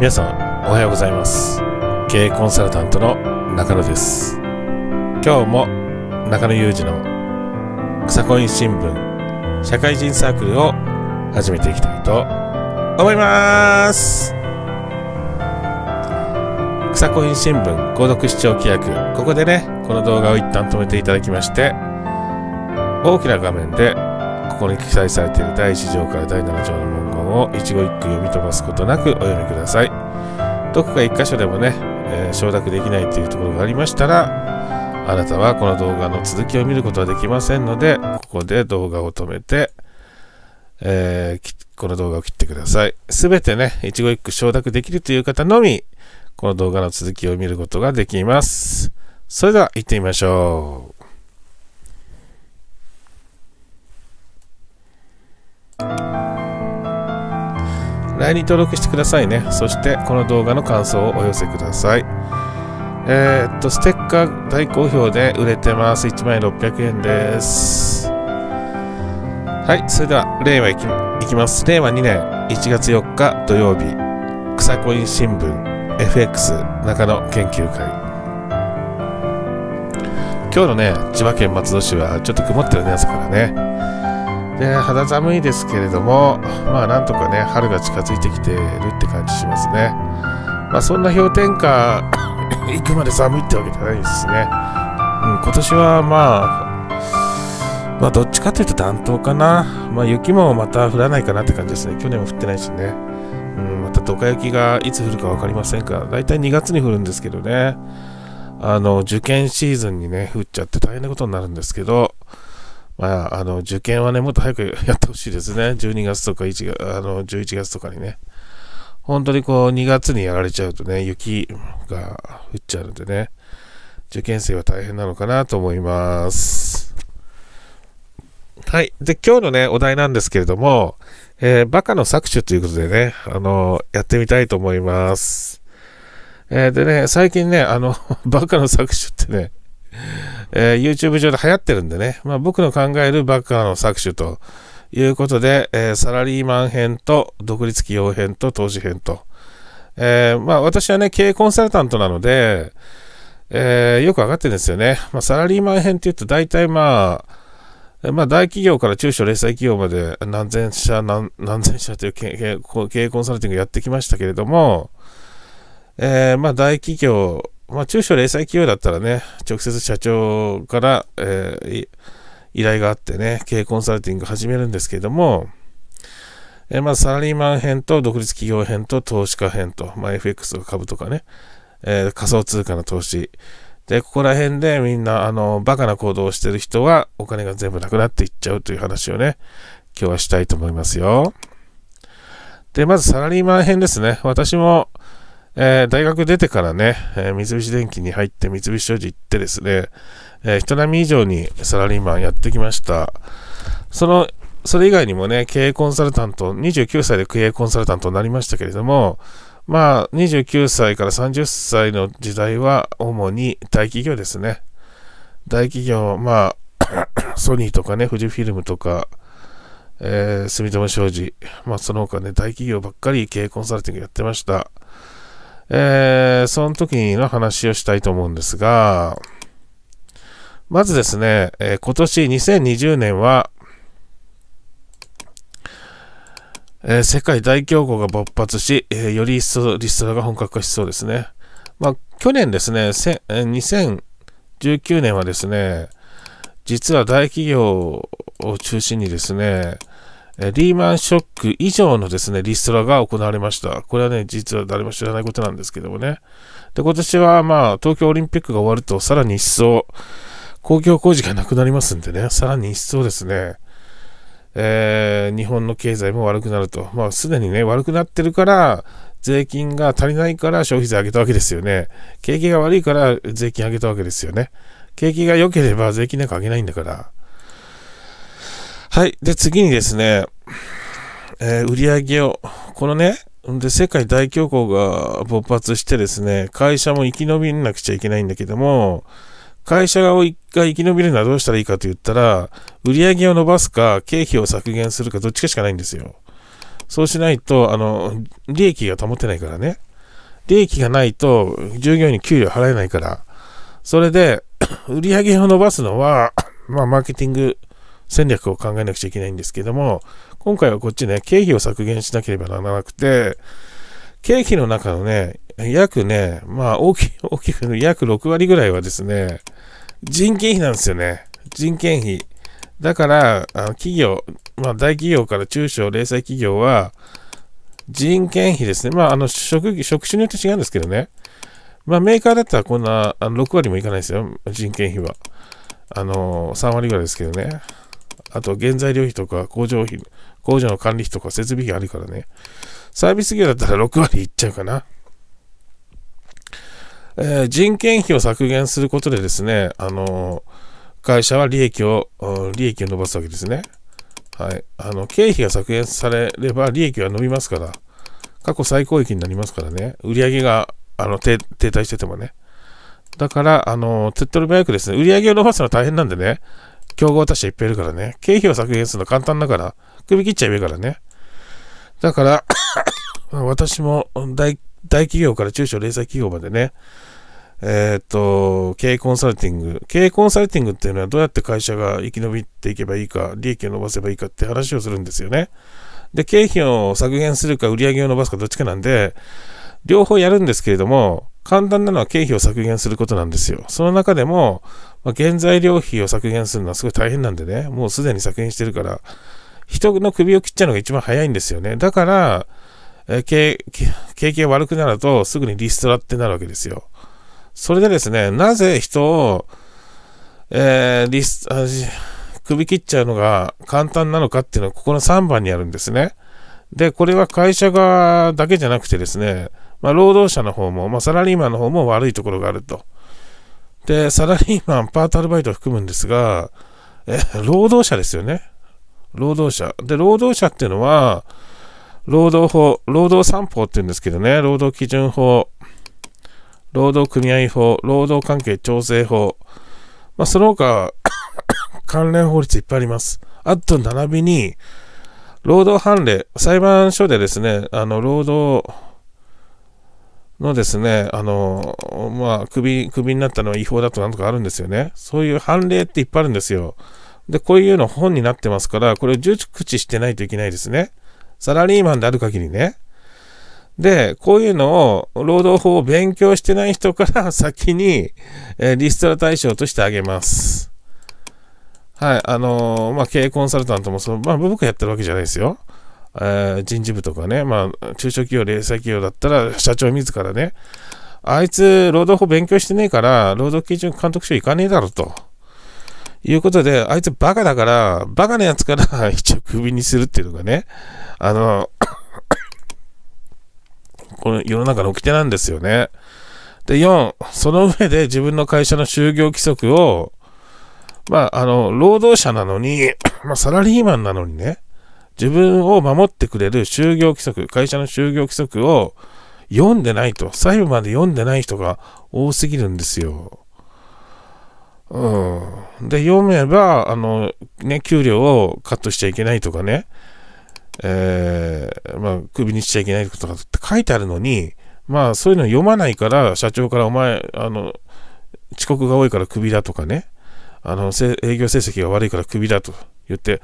皆さんおはようございます経営コンサルタントの中野です今日も中野裕二の草コイン新聞社会人サークルを始めていきたいと思います草コイン新聞購読視聴規約ここでねこの動画を一旦止めていただきまして大きな画面でここに記載されている第1条から第7条の文を一語一句読み飛ばすことなくお読みくださいどこか1箇所でもね、えー、承諾できないというところがありましたらあなたはこの動画の続きを見ることはできませんのでここで動画を止めて、えー、この動画を切ってくださいすべてね一語一句承諾できるという方のみこの動画の続きを見ることができますそれでは行ってみましょううん。LINE に登録してくださいね。そして、この動画の感想をお寄せください。えー、っと、ステッカー大好評で売れてます。1円600円です。はい、それでは、令和いきいきます。令和2年1月4日土曜日、草恋新聞 FX 中野研究会。今日のね、千葉県松戸市はちょっと曇ってるね、朝からね。ね、肌寒いですけれどもまあなんとかね春が近づいてきてるって感じしますねまあそんな氷点下 行くまで寒いってわけじゃないですね、うん、今年はまあまあどっちかというと暖冬かなまあ雪もまた降らないかなって感じですね去年も降ってないしねうんまたドカ雪がいつ降るか分かりませんがたい2月に降るんですけどねあの受験シーズンにね降っちゃって大変なことになるんですけどまあ、あの、受験はね、もっと早くやってほしいですね。12月とか1月、あの、11月とかにね。本当にこう、2月にやられちゃうとね、雪が降っちゃうのでね、受験生は大変なのかなと思います。はい。で、今日のね、お題なんですけれども、えー、バカの搾取ということでね、あのやってみたいと思います。えー、でね、最近ね、あの、バカの搾取ってね、えー、YouTube 上で流行ってるんでね、まあ、僕の考えるバッカーの搾取ということで、えー、サラリーマン編と独立企業編と投資編と、えー、まあ、私はね、経営コンサルタントなので、えよく分かってるんですよね。まあ、サラリーマン編って言うと大体まあ、まあ、大企業から中小零細企業まで何千社何何千社という経営コンサルティングやってきましたけれども、えー、まあ大企業まあ、中小零細企業だったらね、直接社長から、えー、依頼があってね、経営コンサルティング始めるんですけども、えー、まずサラリーマン編と独立企業編と投資家編と、まあ、FX とか株とかね、えー、仮想通貨の投資。で、ここら辺でみんな、あの、バカな行動をしてる人はお金が全部なくなっていっちゃうという話をね、今日はしたいと思いますよ。で、まずサラリーマン編ですね。私も、えー、大学出てからね、えー、三菱電機に入って三菱商事行ってですね、えー、人並み以上にサラリーマンやってきました。その、それ以外にもね、経営コンサルタント、29歳で経営コンサルタントになりましたけれども、まあ、29歳から30歳の時代は主に大企業ですね。大企業、まあ、ソニーとかね、富士フィルムとか、えー、住友商事、まあ、その他ね、大企業ばっかり経営コンサルティングやってました。えー、その時の話をしたいと思うんですが、まずですね、えー、今年2020年は、えー、世界大恐慌が勃発し、えー、より一層リストラが本格化しそうですね。まあ、去年ですね、せ2019年はですね、実は大企業を中心にですね、リーマンショック以上のですね、リストラが行われました。これはね、実は誰も知らないことなんですけどもね。で、今年はまあ、東京オリンピックが終わると、さらに一層、公共工事がなくなりますんでね、さらに一層ですね、えー、日本の経済も悪くなると。まあ、すでにね、悪くなってるから、税金が足りないから消費税上げたわけですよね。景気が悪いから税金上げたわけですよね。景気が良ければ税金なんか上げないんだから。はい。で、次にですね、えー、売り上げを、このね、で、世界大恐慌が勃発してですね、会社も生き延びなくちゃいけないんだけども、会社が生き延びるのはどうしたらいいかと言ったら、売り上げを伸ばすか、経費を削減するか、どっちかしかないんですよ。そうしないと、あの、利益が保てないからね。利益がないと、従業員に給料払えないから。それで、売り上げを伸ばすのは、まあ、マーケティング戦略を考えなくちゃいけないんですけども、今回はこっちね、経費を削減しなければならなくて、経費の中のね、約ね、まあ大き大きく約6割ぐらいはですね、人件費なんですよね。人件費。だから、あの企業、まあ、大企業から中小、零細企業は、人件費ですね。まあ、あの職、職種によって違うんですけどね。まあ、メーカーだったらこんな、あの6割もいかないですよ。人件費は。あの、3割ぐらいですけどね。あと原材料費とか工場費、工場の管理費とか設備費あるからね。サービス業だったら6割いっちゃうかな。えー、人件費を削減することでですね、あのー、会社は利益を、利益を伸ばすわけですね。はい。あの、経費が削減されれば利益は伸びますから、過去最高益になりますからね。売上が、あの、停滞しててもね。だから、あのー、手っ取り早くですね、売り上げを伸ばすのは大変なんでね、競合他社いっぱいいるからね、経費を削減するの簡単だから、首切っちゃえばいいからね。だから 私も大企業から中小零細企業までね、えっ、ー、と、経営コンサルティング。経営コンサルティングっていうのはどうやって会社が生き延びていけばいいか、利益を伸ばせばいいかって話をするんですよね。で、経費を削減するか売り上げを伸ばすかどっちかなんで、両方やるんですけれども、簡単なのは経費を削減することなんですよ。その中でも、まあ、原材料費を削減するのはすごい大変なんでね、もうすでに削減してるから、人の首を切っちゃうのが一番早いんですよね。だから、え経験悪くなると、すぐにリストラってなるわけですよ。それでですね、なぜ人を、えー、リス首切っちゃうのが簡単なのかっていうのは、ここの3番にあるんですね。で、これは会社側だけじゃなくてですね、まあ、労働者の方も、まあ、サラリーマンの方も悪いところがあると。で、サラリーマン、パートアルバイトを含むんですが、え、労働者ですよね。労働者。で、労働者っていうのは、労働法、労働三法って言うんですけどね、労働基準法、労働組合法、労働関係調整法、まあ、その他 関連法律いっぱいあります。あと、並びに、労働判例、裁判所でですね、あの、労働、のですね、あの、まあ、首、首になったのは違法だとなんとかあるんですよね。そういう判例っていっぱいあるんですよ。で、こういうの本になってますから、これを熟知してないといけないですね。サラリーマンである限りね。で、こういうのを、労働法を勉強してない人から 先に、えー、リストラ対象としてあげます。はい、あのー、まあ、経営コンサルタントもそう、まあ、僕がやってるわけじゃないですよ。え人事部とかね、まあ、中小企業、零細企業だったら、社長自らね、あいつ、労働法勉強してねえから、労働基準監督署行かねえだろと。いうことで、あいつバカだから、バカなやつから 一応クビにするっていうのがね、あの、この世の中の掟なんですよね。で、4、その上で自分の会社の就業規則を、まあ、あの、労働者なのに、まあ、サラリーマンなのにね、自分を守ってくれる就業規則、会社の就業規則を読んでないと、細部まで読んでない人が多すぎるんですよ。うん。で、読めば、あの、ね、給料をカットしちゃいけないとかね、えー、まあ、クビにしちゃいけないとかって書いてあるのに、まあ、そういうの読まないから、社長からお前、あの、遅刻が多いからクビだとかね、あの、営業成績が悪いからクビだと言って、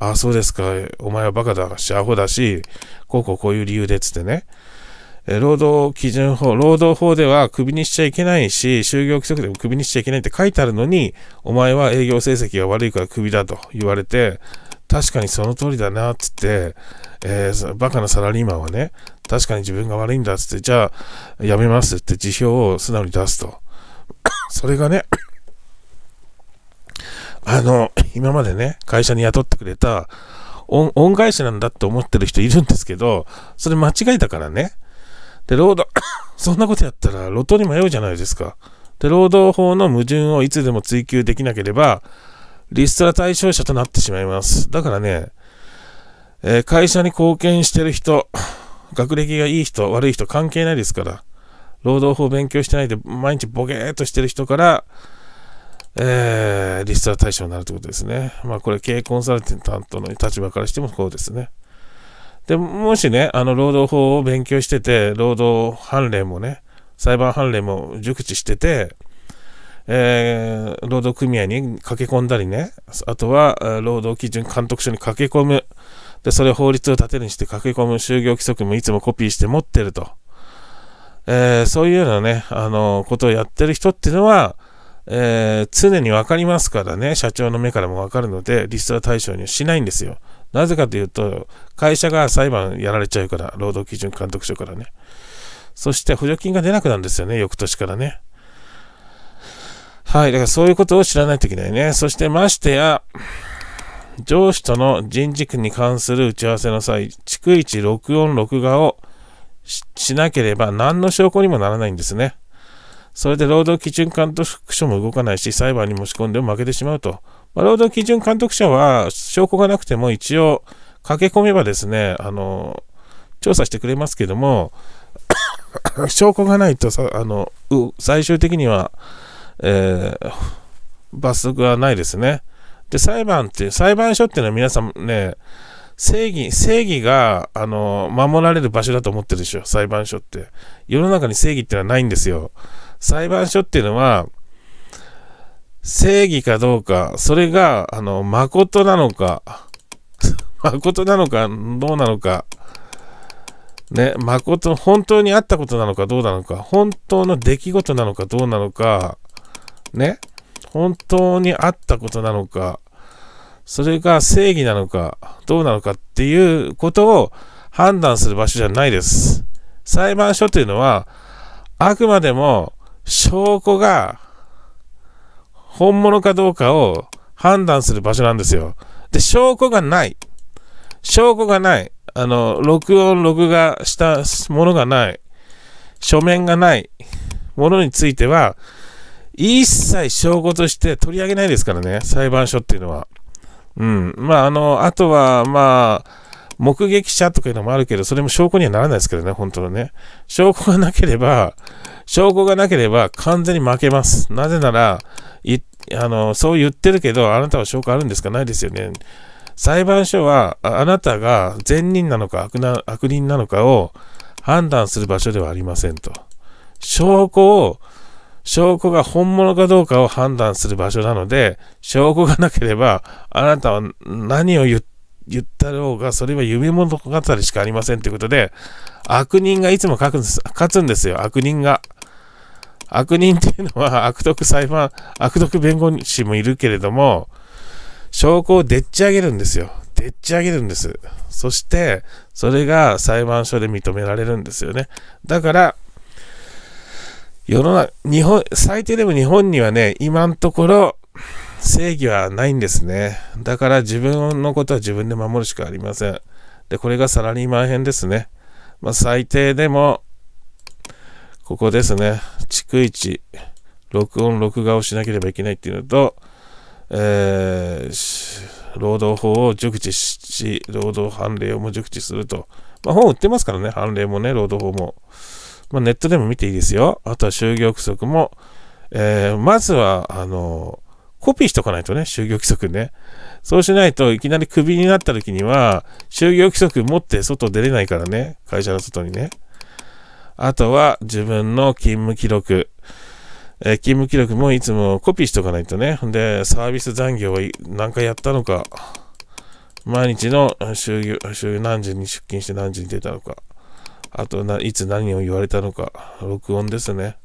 ああ、そうですか、お前はバカだし、アホだし、こうこうこういう理由でつってね。労働基準法、労働法ではクビにしちゃいけないし、就業規則でもクビにしちゃいけないって書いてあるのに、お前は営業成績が悪いからクビだと言われて、確かにその通りだな、つって、えー、バカなサラリーマンはね、確かに自分が悪いんだ、つって、じゃあ、やめますって辞表を素直に出すと。それがねあの、今までね、会社に雇ってくれた恩、恩返しなんだって思ってる人いるんですけど、それ間違いだからね。で、労働、そんなことやったら路頭に迷うじゃないですか。で、労働法の矛盾をいつでも追求できなければ、リストラ対象者となってしまいます。だからね、えー、会社に貢献してる人、学歴がいい人、悪い人関係ないですから、労働法を勉強してないで毎日ボケーっとしてる人から、えー、リストラ対象になるということですね。まあ、これ、経営コンサルティング担当の立場からしてもこうですね。で、もしね、あの、労働法を勉強してて、労働判例もね、裁判判例も熟知してて、えー、労働組合に駆け込んだりね、あとは、労働基準監督署に駆け込む。で、それを法律を立てるにして駆け込む就業規則もいつもコピーして持ってると。えー、そういうようなね、あの、ことをやってる人っていうのは、えー、常にわかりますからね、社長の目からもわかるので、リストラ対象にしないんですよ。なぜかというと、会社が裁判やられちゃうから、労働基準監督署からね。そして補助金が出なくなるんですよね、翌年からね。はい、だからそういうことを知らないといけないね。そしてましてや、上司との人事に関する打ち合わせの際、逐一録音録画をしなければ何の証拠にもならないんですね。それで労働基準監督署も動かないし、裁判に持ち込んでも負けてしまうと。まあ、労働基準監督署は、証拠がなくても一応、駆け込めばですね、あの、調査してくれますけども、証拠がないとさ、あの、最終的には、えー、罰則はないですね。で、裁判って、裁判所っていうのは皆さんね、正義、正義が、あの、守られる場所だと思ってるでしょ、裁判所って。世の中に正義ってのはないんですよ。裁判所っていうのは、正義かどうか、それが、あの、誠なのか、誠なのか、どうなのか、ね、誠、本当にあったことなのかどうなのか、本当の出来事なのかどうなのか、ね、本当にあったことなのか、それが正義なのか、どうなのかっていうことを判断する場所じゃないです。裁判所というのは、あくまでも証拠が本物かどうかを判断する場所なんですよ。で、証拠がない。証拠がない。あの、録音、録画したものがない。書面がないものについては、一切証拠として取り上げないですからね、裁判所っていうのは。うん。まあ、あの、あとは、まあ、目撃者とかいうのもあるけど、それも証拠にはならないですけどね、本当のね。証拠がなければ、証拠がなければ完全に負けます。なぜなら、あの、そう言ってるけど、あなたは証拠あるんですかないですよね。裁判所は、あなたが善人なのか悪な悪人なのかを判断する場所ではありませんと。証拠を、証拠が本物かどうかを判断する場所なので、証拠がなければ、あなたは何を言って言ったろうが、それは夢物語しかありませんということで、悪人がいつも勝つんですよ、悪人が。悪人っていうのは 悪徳裁判、悪徳弁護士もいるけれども、証拠をでっち上げるんですよ。でっち上げるんです。そして、それが裁判所で認められるんですよね。だから、世の中、日本、最低でも日本にはね、今のところ、正義はないんですね。だから自分のことは自分で守るしかありません。で、これがサラリーマン編ですね。まあ、最低でも、ここですね。逐一、録音、録画をしなければいけないっていうのと、えー、労働法を熟知し、労働判例をも熟知すると。まあ、本売ってますからね、判例もね、労働法も。まあ、ネットでも見ていいですよ。あとは就業規則も、えー、まずは、あのコピーしとかないとね、就業規則ね。そうしないといきなりクビになった時には、就業規則持って外出れないからね、会社の外にね。あとは自分の勤務記録。えー、勤務記録もいつもコピーしとかないとね。で、サービス残業は何回やったのか。毎日の就業、就何時に出勤して何時に出たのか。あとな、いつ何を言われたのか。録音ですね。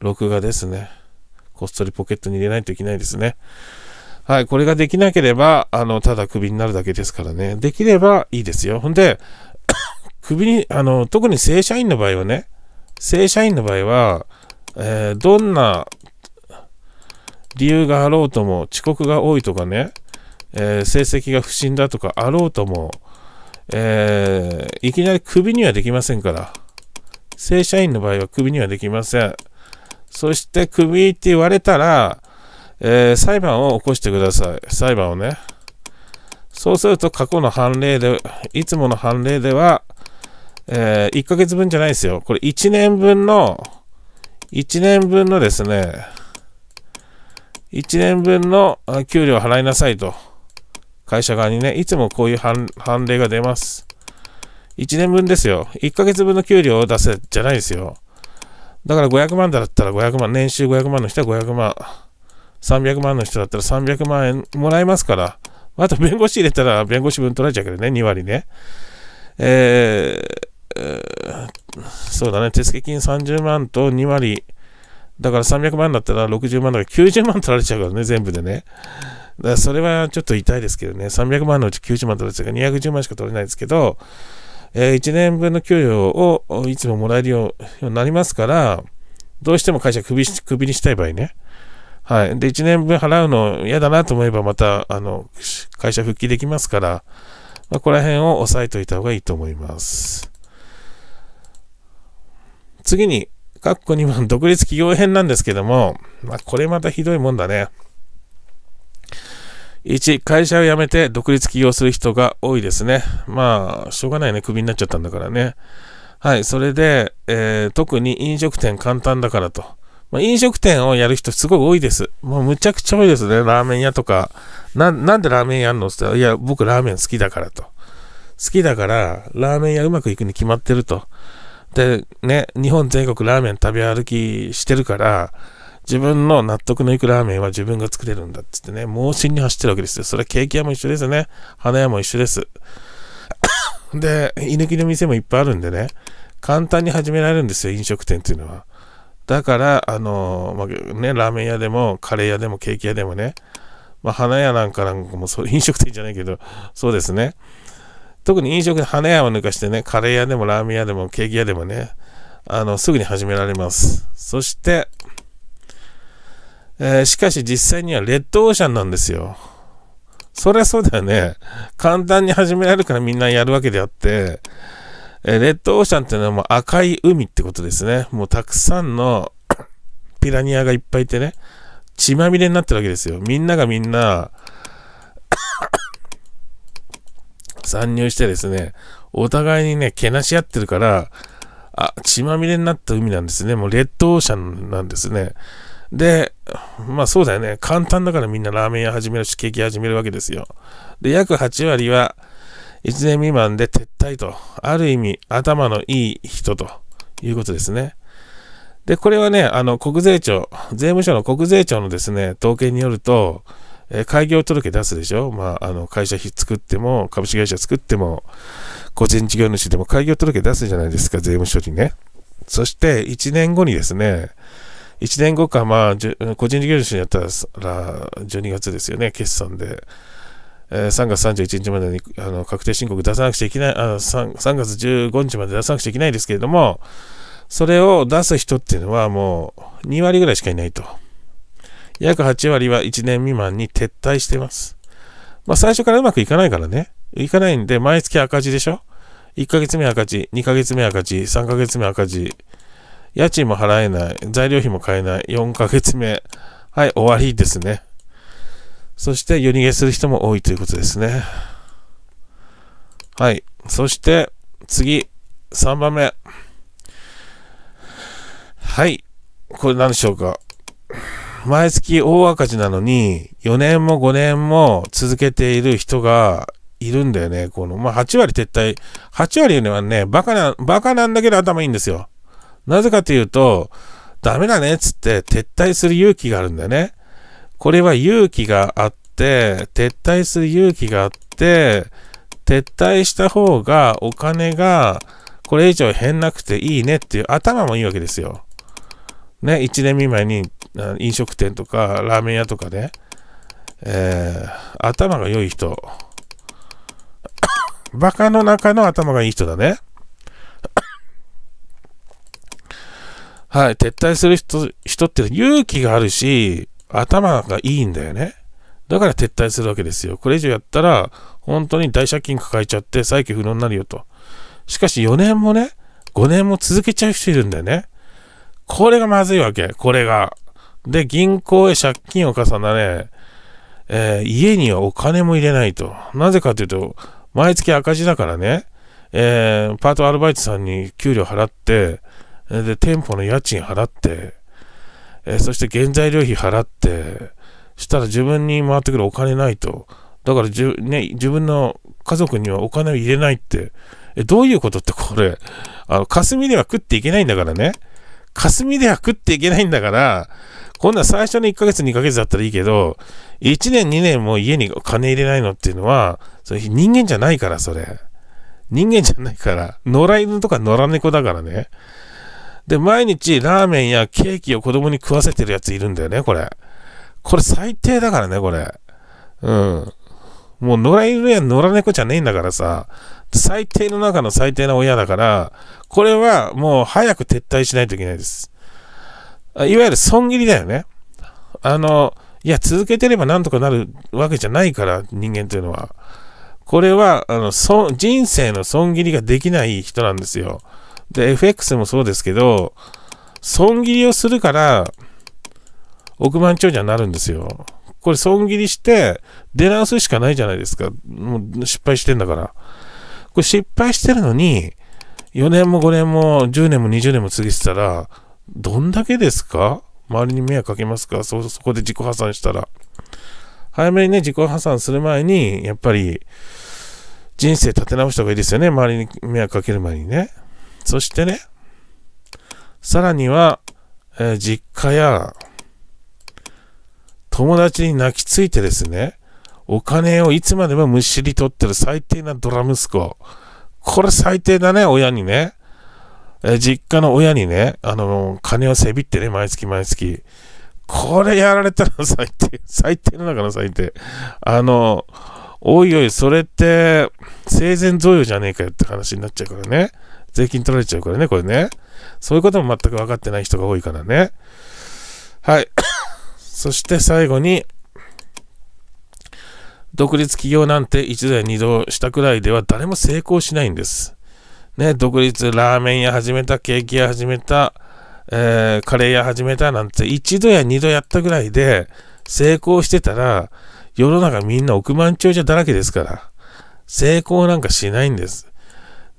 録画ですね。こっそりポケットに入れないといけないですね。はい、これができなければ、あの、ただクビになるだけですからね。できればいいですよ。ほんで、首に、あの、特に正社員の場合はね、正社員の場合は、えー、どんな理由があろうとも、遅刻が多いとかね、えー、成績が不振だとかあろうとも、えー、いきなり首にはできませんから、正社員の場合は首にはできません。そして首って言われたら、えー、裁判を起こしてください。裁判をね。そうすると過去の判例で、いつもの判例では、えー、1ヶ月分じゃないですよ。これ1年分の、1年分のですね、1年分の給料を払いなさいと。会社側にね、いつもこういう判例が出ます。1年分ですよ。1ヶ月分の給料を出せじゃないですよ。だから500万だったら500万、年収500万の人は500万、300万の人だったら300万円もらえますから、あと弁護士入れたら弁護士分取られちゃうけどね、2割ね。えー、そうだね、手付金30万と2割、だから300万だったら60万だから90万取られちゃうからね、全部でね。だからそれはちょっと痛いですけどね、300万のうち90万取られちゃうから210万しか取れないですけど、えー、1年分の給与をいつももらえるようになりますから、どうしても会社首にしたい場合ね。はい。で、1年分払うの嫌だなと思えば、また、あの、会社復帰できますから、まあ、ここら辺を押さえておいた方がいいと思います。次に、括弧2番、独立企業編なんですけども、まあ、これまたひどいもんだね。1、会社を辞めて独立起業する人が多いですね。まあ、しょうがないね。クビになっちゃったんだからね。はい、それで、えー、特に飲食店簡単だからと。まあ、飲食店をやる人すごい多いです。もうむちゃくちゃ多いですね。ラーメン屋とか。な、なんでラーメンやんのって言ったら、いや、僕ラーメン好きだからと。好きだから、ラーメン屋うまくいくに決まってると。で、ね、日本全国ラーメン食べ歩きしてるから、自分の納得のいくラーメンは自分が作れるんだっつってね、盲信に走ってるわけですよ。それはケーキ屋も一緒ですね。花屋も一緒です。で、居抜きの店もいっぱいあるんでね、簡単に始められるんですよ、飲食店っていうのは。だから、あのまあ、ね、ラーメン屋でも、カレー屋でも、ケーキ屋でもね、まあ、花屋なんかなんかもそう、飲食店じゃないけど、そうですね。特に飲食店、花屋を抜かしてね、カレー屋でも、ラーメン屋でも、ケーキ屋でもね、あの、すぐに始められます。そして、えー、しかし実際にはレッドオーシャンなんですよ。そりゃそうだよね。簡単に始められるからみんなやるわけであって、えー、レッドオーシャンっていうのはもう赤い海ってことですね。もうたくさんの ピラニアがいっぱいいてね、血まみれになってるわけですよ。みんながみんな 参入してですね、お互いにね、けなし合ってるから、あ、血まみれになった海なんですね。もうレッドオーシャンなんですね。で、まあそうだよね。簡単だからみんなラーメン屋始めるし、ケーキ始めるわけですよ。で、約8割は1年未満で撤退と。ある意味、頭のいい人ということですね。で、これはね、あの、国税庁、税務署の国税庁のですね、統計によると、えー、開業届出すでしょまあ、あの、会社作っても、株式会社作っても、個人事業主でも開業届出すじゃないですか、税務署にね。そして、1年後にですね、1年後か、まあ、個人事業主にやったら12月ですよね、決算で。3月31日までにあの確定申告出さなくちゃいけないあ3、3月15日まで出さなくちゃいけないですけれども、それを出す人っていうのはもう2割ぐらいしかいないと。約8割は1年未満に撤退してます。まあ最初からうまくいかないからね。いかないんで、毎月赤字でしょ ?1 ヶ月目赤字、2ヶ月目赤字、3ヶ月目赤字、家賃も払えない、材料費も買えない、4ヶ月目、はい、終わりですね。そして、夜逃げする人も多いということですね。はい。そして、次、3番目。はい。これ何でしょうか。毎月大赤字なのに、4年も5年も続けている人がいるんだよね。この、まあ、8割撤退。8割はね、バカな、バカなんだけど頭いいんですよ。なぜかというと、ダメだねっつって撤退する勇気があるんだよね。これは勇気があって、撤退する勇気があって、撤退した方がお金がこれ以上減なくていいねっていう頭もいいわけですよ。ね、1年未満に飲食店とかラーメン屋とかね、えー、頭が良い人。バカの中の頭がいい人だね。はい、撤退する人人って勇気があるし、頭がいいんだよね。だから撤退するわけですよ。これ以上やったら、本当に大借金抱えちゃって、再起不能になるよと。しかし4年もね、5年も続けちゃう人いるんだよね。これがまずいわけ、これが。で、銀行へ借金を重ね、えー、家にはお金も入れないと。なぜかというと、毎月赤字だからね、えー、パートアルバイトさんに給料払って、で、店舗の家賃払って、えそして原材料費払って、したら自分に回ってくるお金ないと。だからじゅ、ね、自分の家族にはお金を入れないって。え、どういうことってこれ、あの、霞では食っていけないんだからね。霞では食っていけないんだから、こんな最初の1ヶ月2ヶ月だったらいいけど、1年2年も家に金入れないのっていうのは、それ人間じゃないから、それ。人間じゃないから。野良犬とか野良猫だからね。で、毎日ラーメンやケーキを子供に食わせてるやついるんだよね、これ。これ最低だからね、これ。うん。もう野良犬や野良猫じゃねえんだからさ、最低の中の最低な親だから、これはもう早く撤退しないといけないです。いわゆる損切りだよね。あの、いや、続けてればなんとかなるわけじゃないから、人間というのは。これは、あの、人生の損切りができない人なんですよ。で、FX もそうですけど、損切りをするから、億万長者になるんですよ。これ損切りして、出直すしかないじゃないですか。もう失敗してんだから。これ失敗してるのに、4年も5年も10年も20年も過ぎてたら、どんだけですか周りに迷惑かけますかそ、そこで自己破産したら。早めにね、自己破産する前に、やっぱり、人生立て直した方がいいですよね。周りに迷惑かける前にね。そしてね、さらには、えー、実家や友達に泣きついてですね、お金をいつまでもむしり取ってる最低なドラ息子。これ最低だね、親にね。え実家の親にね、あの金をせびってね、毎月毎月。これやられたら 最低、最低の中の最低。あの、おいおい、それって、生前贈与じゃねえかよって話になっちゃうからね。税金取られちゃうからね、これね。そういうことも全く分かってない人が多いからね。はい。そして最後に、独立起業なんて一度や二度したくらいでは誰も成功しないんです。ね、独立、ラーメン屋始めた、ケーキ屋始めた、えー、カレー屋始めたなんて一度や二度やったぐらいで成功してたら世の中みんな億万長者だらけですから成功なんかしないんです。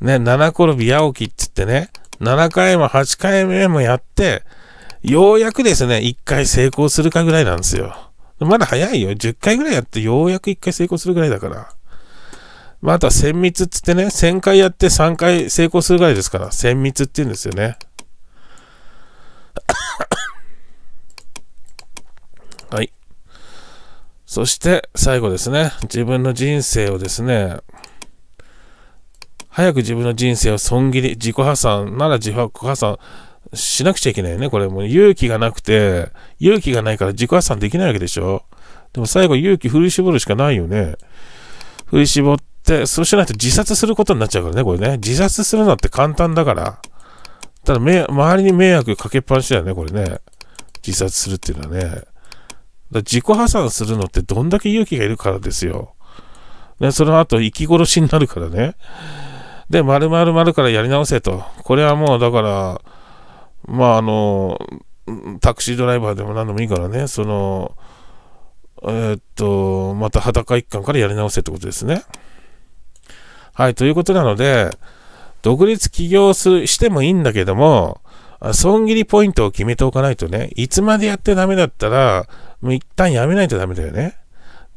ね、七転び八起きって言ってね、7回も8回目もやって、ようやくですね、1回成功するかぐらいなんですよ。まだ早いよ。10回ぐらいやってようやく1回成功するぐらいだから。まあ、あとは1 0つってね、千回やって3回成功するぐらいですから、千密って言うんですよね。はい。そして、最後ですね。自分の人生をですね、早く自分の人生を損切り、自己破産なら自己破産しなくちゃいけないよね、これ。もう勇気がなくて、勇気がないから自己破産できないわけでしょ。でも最後勇気振り絞るしかないよね。振り絞って、そうしないと自殺することになっちゃうからね、これね。自殺するのって簡単だから。ただ、周りに迷惑かけっぱなしだよね、これね。自殺するっていうのはね。だ自己破産するのってどんだけ勇気がいるからですよ。ね、その後、生き殺しになるからね。で、まるまるまるからやり直せと。これはもうだから、まああの、タクシードライバーでも何でもいいからね、その、えー、っと、また裸一貫からやり直せってことですね。はい、ということなので、独立起業すしてもいいんだけども、損切りポイントを決めておかないとね、いつまでやってダメだったら、もう一旦やめないとダメだよね。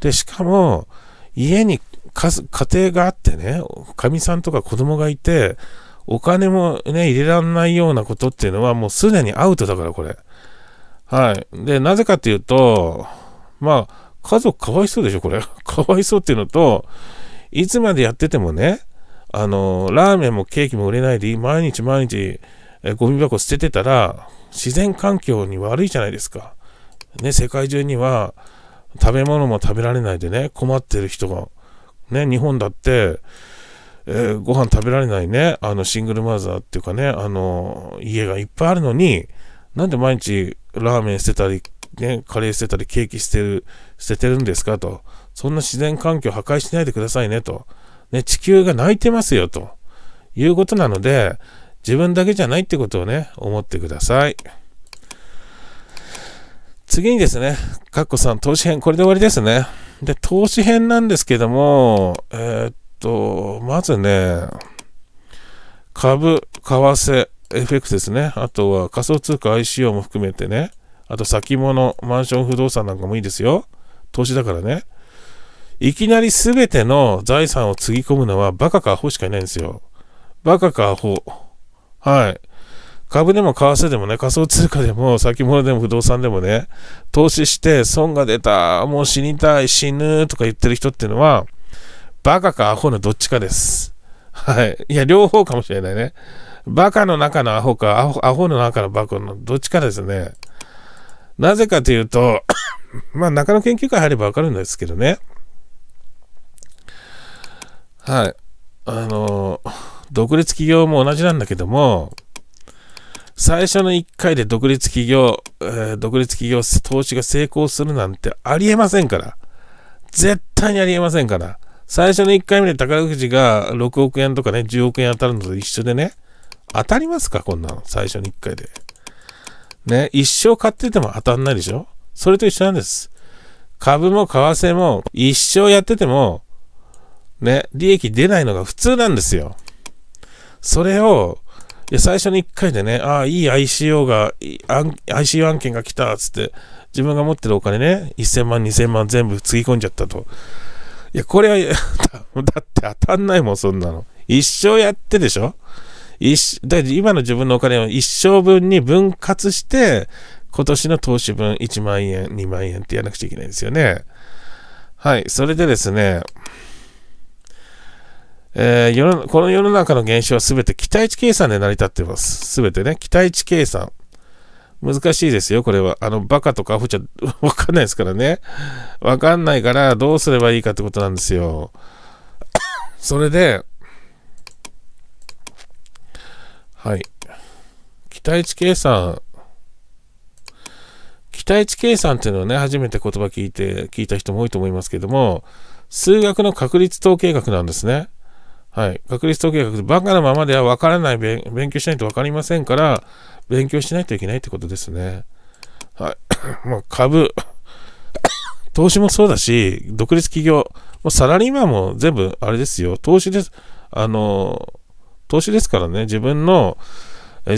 で、しかも、家に家庭があってね、かみさんとか子供がいて、お金もね、入れらんないようなことっていうのはもうすでにアウトだから、これ。はい。で、なぜかっていうと、まあ、家族かわいそうでしょ、これ。かわいそうっていうのと、いつまでやっててもね、あの、ラーメンもケーキも売れないで、毎日毎日、えゴミ箱捨ててたら、自然環境に悪いじゃないですか。ね、世界中には、食べ物も食べられないでね、困ってる人がね、日本だって、えー、ご飯食べられないね、あの、シングルマザーっていうかね、あの、家がいっぱいあるのに、なんで毎日ラーメン捨てたり、ね、カレー捨てたり、ケーキ捨てる、捨ててるんですかと。そんな自然環境破壊しないでくださいねと。ね、地球が泣いてますよと。いうことなので、自分だけじゃないってことをね、思ってください。次にですね、かっこさん投資編、これで終わりですね。で、投資編なんですけども、えー、っと、まずね、株、為替、FX ですね。あとは仮想通貨 ICO も含めてね。あと先物、マンション不動産なんかもいいですよ。投資だからね。いきなり全ての財産をつぎ込むのはバカかアホしかいないんですよ。バカかアホ。はい。株でも為替でもね、仮想通貨でも、先物でも不動産でもね、投資して損が出た、もう死にたい、死ぬとか言ってる人っていうのは、バカかアホのどっちかです。はい。いや、両方かもしれないね。バカの中のアホか、アホアホの中のバカのどっちかですね。なぜかというと、まあ、中野研究会入ればわかるんですけどね。はい。あの、独立企業も同じなんだけども、最初の1回で独立企業、えー、独立企業投資が成功するなんてありえませんから。絶対にありえませんから。最初の1回目で宝くじが6億円とかね、10億円当たるのと一緒でね、当たりますかこんなの。最初の1回で。ね、一生買ってても当たんないでしょそれと一緒なんです。株も為替も一生やってても、ね、利益出ないのが普通なんですよ。それをで、最初に1回でね、ああ、いい ICO が、ICO 案件が来た、つって、自分が持ってるお金ね、1000万、2000万全部つぎ込んじゃったと。いや、これは、だって当たんないもん、そんなの。一生やってでしょ一今の自分のお金を一生分に分割して、今年の投資分1万円、2万円ってやらなくちゃいけないんですよね。はい、それでですね、えー、世のこの世の中の現象はすべて期待値計算で成り立っています。すべてね、期待値計算。難しいですよ、これは。あの、バカとかアホちゃ、わかんないですからね。わかんないから、どうすればいいかってことなんですよ。それで、はい。期待値計算。期待値計算っていうのはね、初めて言葉聞いて、聞いた人も多いと思いますけども、数学の確率統計学なんですね。はい。学率統計学、バカなままでは分からない、勉強しないと分かりませんから、勉強しないといけないってことですね。はい。も う株、投資もそうだし、独立企業、もサラリーマンも全部、あれですよ、投資です。あの、投資ですからね、自分の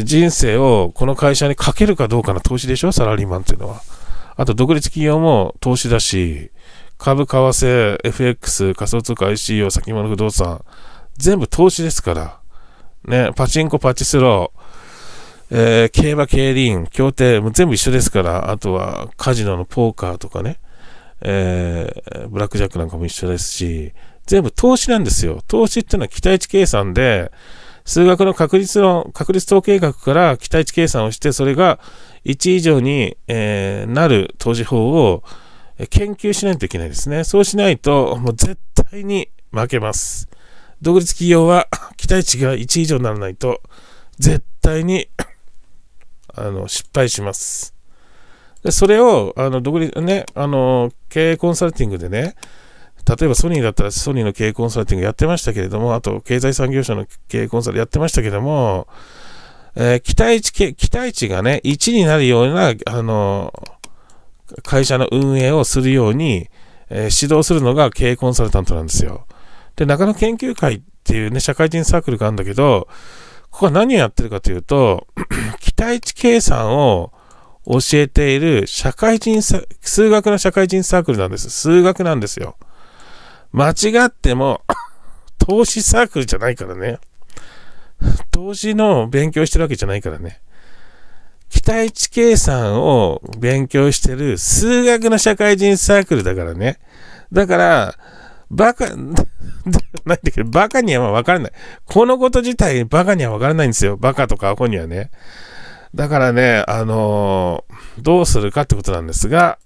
人生をこの会社にかけるかどうかの投資でしょ、サラリーマンっていうのは。あと、独立企業も投資だし、株、為替、FX、仮想通貨、ICO、先物不動産、全部投資ですから。ね、パチンコ、パチスロー、えー、競馬、競輪、競艇、も全部一緒ですから、あとはカジノのポーカーとかね、えー、ブラックジャックなんかも一緒ですし、全部投資なんですよ。投資っていうのは期待値計算で、数学の確率の、確率統計学から期待値計算をして、それが1以上に、えー、なる投資法を研究しないといけないですね。そうしないと、もう絶対に負けます。独立企業は 期待値が1以上にならないと、絶対に あの、失敗します。でそれを、あの、独立、ね、あの、経営コンサルティングでね、例えばソニーだったらソニーの経営コンサルティングやってましたけれども、あと経済産業省の経営コンサルやってましたけれども、えー、期待値、期待値がね、1になるような、あの、会社の運営をするように、えー、指導するのが経営コンサルタントなんですよ。で、中野研究会っていうね、社会人サークルがあるんだけど、ここは何をやってるかというと、期待値計算を教えている社会人数学の社会人サークルなんです。数学なんですよ。間違っても 投資サークルじゃないからね。投資の勉強してるわけじゃないからね。期待値計算を勉強してる数学の社会人サークルだからね。だから、バカ、なんだけど、バカにはわからない。このこと自体、バカにはわからないんですよ。バカとかアホにはね。だからね、あのー、どうするかってことなんですが、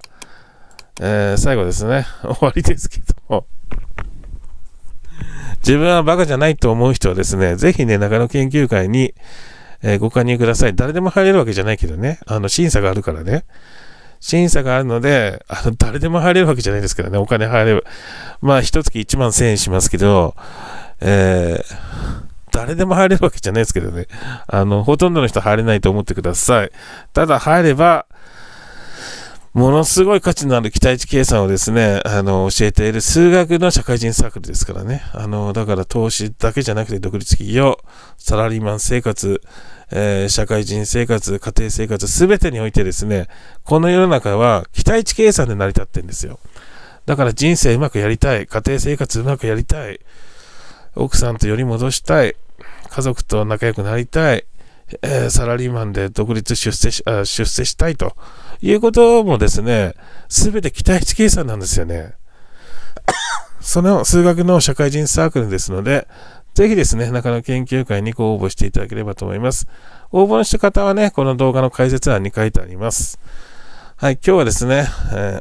えー、最後ですね。終わりですけども。自分はバカじゃないと思う人はですね、ぜひね、長野研究会に、えー、ご加入ください。誰でも入れるわけじゃないけどね、あの、審査があるからね。審査があるので、あの、誰でも入れるわけじゃないですけどね、お金入れば。まあ、一月1万1000円しますけど、えー、誰でも入れるわけじゃないですけどね、あの、ほとんどの人入れないと思ってください。ただ入れば、ものすごい価値のある期待値計算をですね、あの、教えている数学の社会人サークルですからね。あの、だから投資だけじゃなくて独立企業、サラリーマン生活、えー、社会人生活、家庭生活、すべてにおいてですね、この世の中は期待値計算で成り立ってるんですよ。だから人生うまくやりたい、家庭生活うまくやりたい、奥さんとより戻したい、家族と仲良くなりたい、えー、サラリーマンで独立出世しあ出世したいということもですね、すべて期待値計算なんですよね。その数学の社会人サークルですので、ぜひですね、中野研究会にご応募していただければと思います。応募した方はね、この動画の解説欄に書いてあります。はい、今日はですね、えー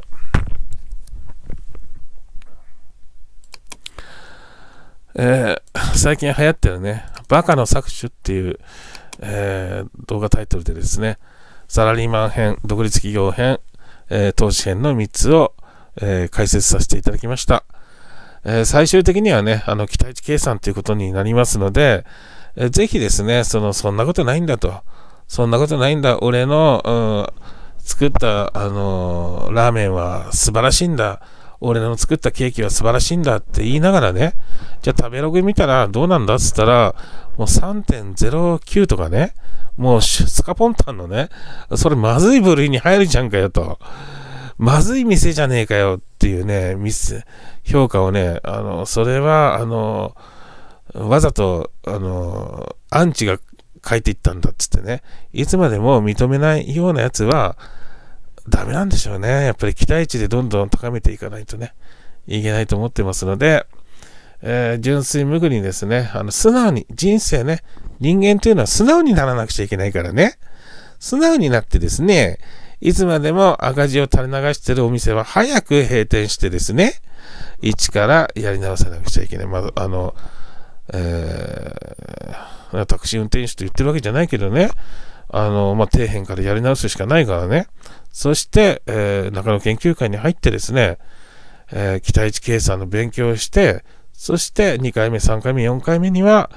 えー、最近流行ってるね、バカの搾取っていう、えー、動画タイトルでですね、サラリーマン編、独立企業編、えー、投資編の3つを、えー、解説させていただきました。え最終的にはね、あの、期待値計算ということになりますので、えー、ぜひですね、その、そんなことないんだと、そんなことないんだ、俺の、うん、作った、あのラーメンは素晴らしいんだ、俺の作ったケーキは素晴らしいんだって言いながらね、じゃあ食べログ見たらどうなんだっつったら、もう3.09とかね、もうスカポンタンのね、それまずい部類に入るじゃんかよと。まずい店じゃねえかよっていうね、ミス、評価をね、あの、それは、あの、わざと、あの、アンチが書いていったんだっつってね、いつまでも認めないようなやつは、ダメなんでしょうね。やっぱり期待値でどんどん高めていかないとね、いけないと思ってますので、えー、純粋無垢にですね、あの、素直に、人生ね、人間というのは素直にならなくちゃいけないからね、素直になってですね、いつまでも赤字を垂れ流してるお店は早く閉店してですね、一からやり直さなくちゃいけない。まだあの、えー、タクシー運転手と言ってるわけじゃないけどね、あの、まあ、底辺からやり直すしかないからね、そして、えー、中野研究会に入ってですね、えー、期待値計算の勉強をして、そして2回目、3回目、4回目には、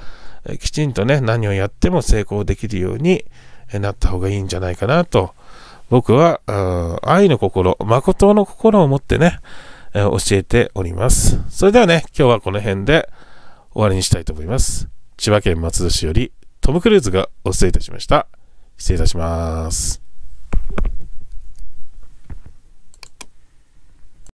えー、きちんとね、何をやっても成功できるようになった方がいいんじゃないかなと、僕は、愛の心、誠の心を持ってね、えー、教えております。それではね、今日はこの辺で終わりにしたいと思います。千葉県松戸市よりトム・クルーズがお伝えいたしました。失礼いたします。